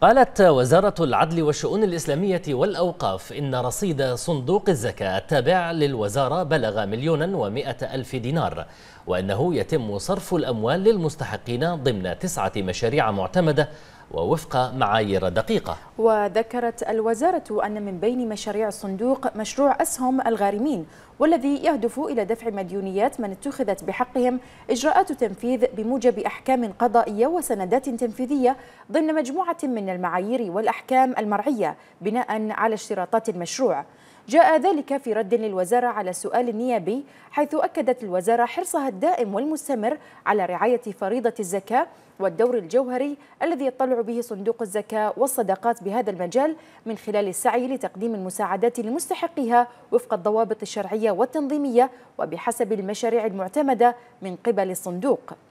قالت وزارة العدل والشؤون الإسلامية والأوقاف إن رصيد صندوق الزكاة التابع للوزارة بلغ مليونا ومائة ألف دينار وأنه يتم صرف الأموال للمستحقين ضمن تسعة مشاريع معتمدة ووفق معايير دقيقة وذكرت الوزارة أن من بين مشاريع الصندوق مشروع أسهم الغارمين والذي يهدف إلى دفع مديونيات من اتخذت بحقهم إجراءات تنفيذ بموجب أحكام قضائية وسندات تنفيذية ضمن مجموعة من المعايير والأحكام المرعية بناء على اشتراطات المشروع جاء ذلك في رد للوزارة على السؤال النيابي حيث أكدت الوزارة حرصها الدائم والمستمر على رعاية فريضة الزكاة والدور الجوهري الذي يطلع به صندوق الزكاة والصدقات بهذا المجال من خلال السعي لتقديم المساعدات لمستحقيها وفق الضوابط الشرعية والتنظيمية وبحسب المشاريع المعتمدة من قبل الصندوق